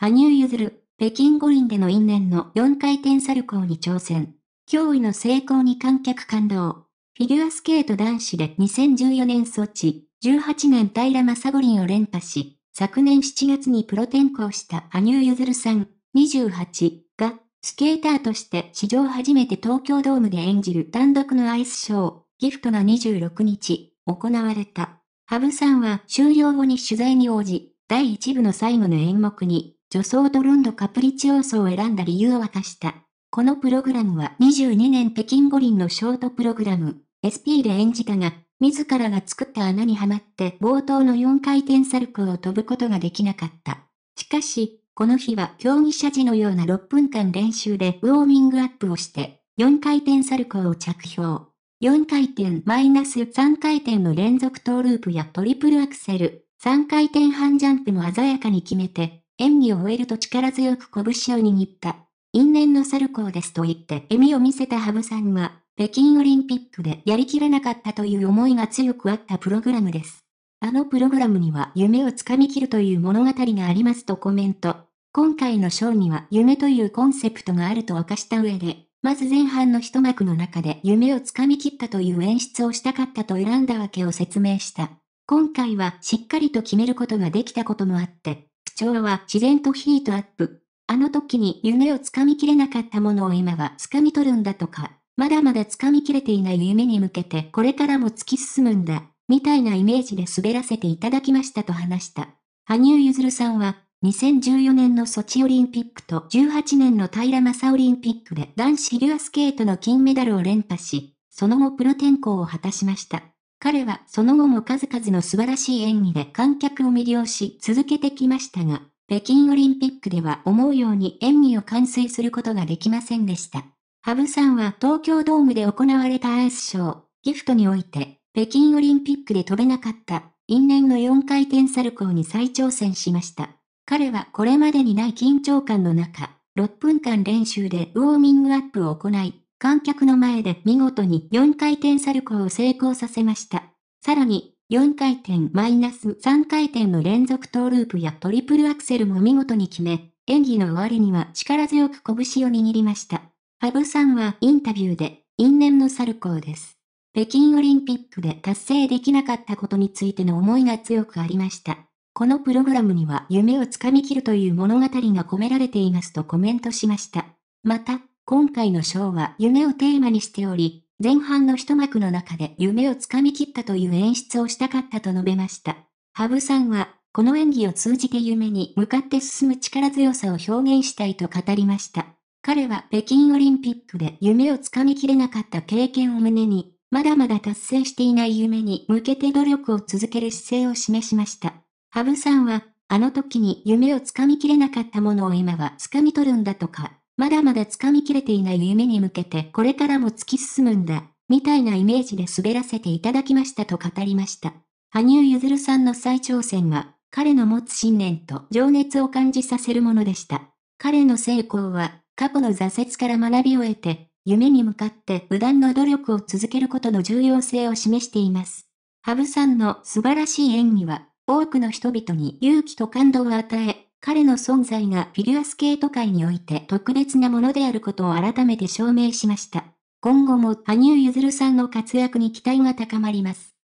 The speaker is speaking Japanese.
羽生結弦、北京五輪での因縁の4回転サルコーに挑戦。驚異の成功に観客感動。フィギュアスケート男子で2014年ソチ、18年平正五輪を連覇し、昨年7月にプロ転向した羽生結弦さん、28が、スケーターとして史上初めて東京ドームで演じる単独のアイスショー、ギフトが26日、行われた。ハブさんは終了後に取材に応じ、第1部の最後の演目に、女装ドロンドカプリチオーソを選んだ理由を明かした。このプログラムは22年北京五輪のショートプログラム、SP で演じたが、自らが作った穴にはまって冒頭の4回転サルコーを飛ぶことができなかった。しかし、この日は競技者時のような6分間練習でウォーミングアップをして、4回転サルコーを着氷。4回転マイナス3回転の連続トーループやトリプルアクセル、3回転半ジャンプも鮮やかに決めて、演技を終えると力強く拳を握った。因縁のサルコーですと言って笑みを見せた羽生さんは、北京オリンピックでやりきれなかったという思いが強くあったプログラムです。あのプログラムには夢をつかみきるという物語がありますとコメント。今回のショーには夢というコンセプトがあると明かした上で、まず前半の一幕の中で夢をつかみきったという演出をしたかったと選んだわけを説明した。今回はしっかりと決めることができたこともあって、調は自然とヒートアップ。あの時に夢をつかみきれなかったものを今はつかみ取るんだとか、まだまだつかみきれていない夢に向けてこれからも突き進むんだ、みたいなイメージで滑らせていただきましたと話した。羽生結弦さんは、2014年のソチオリンピックと18年の平正オリンピックで男子フィギュアスケートの金メダルを連覇し、その後プロ転向を果たしました。彼はその後も数々の素晴らしい演技で観客を魅了し続けてきましたが、北京オリンピックでは思うように演技を完遂することができませんでした。ハブさんは東京ドームで行われたアイスショー、ギフトにおいて、北京オリンピックで飛べなかった、因縁の4回転サルコーに再挑戦しました。彼はこれまでにない緊張感の中、6分間練習でウォーミングアップを行い、観客の前で見事に4回転サルコーを成功させました。さらに、4回転マイナス3回転の連続トーループやトリプルアクセルも見事に決め、演技の終わりには力強く拳を握りました。ハブさんはインタビューで、因縁のサルコーです。北京オリンピックで達成できなかったことについての思いが強くありました。このプログラムには夢をつかみきるという物語が込められていますとコメントしました。また、今回のショーは夢をテーマにしており、前半の一幕の中で夢をつかみきったという演出をしたかったと述べました。羽生さんは、この演技を通じて夢に向かって進む力強さを表現したいと語りました。彼は北京オリンピックで夢をつかみきれなかった経験を胸に、まだまだ達成していない夢に向けて努力を続ける姿勢を示しました。羽生さんは、あの時に夢をつかみきれなかったものを今はつかみ取るんだとか、まだまだ掴みきれていない夢に向けてこれからも突き進むんだ、みたいなイメージで滑らせていただきましたと語りました。羽生結弦さんの再挑戦は、彼の持つ信念と情熱を感じさせるものでした。彼の成功は、過去の挫折から学びを得て、夢に向かって無断の努力を続けることの重要性を示しています。羽生さんの素晴らしい演技は、多くの人々に勇気と感動を与え、彼の存在がフィギュアスケート界において特別なものであることを改めて証明しました。今後も羽生結弦さんの活躍に期待が高まります。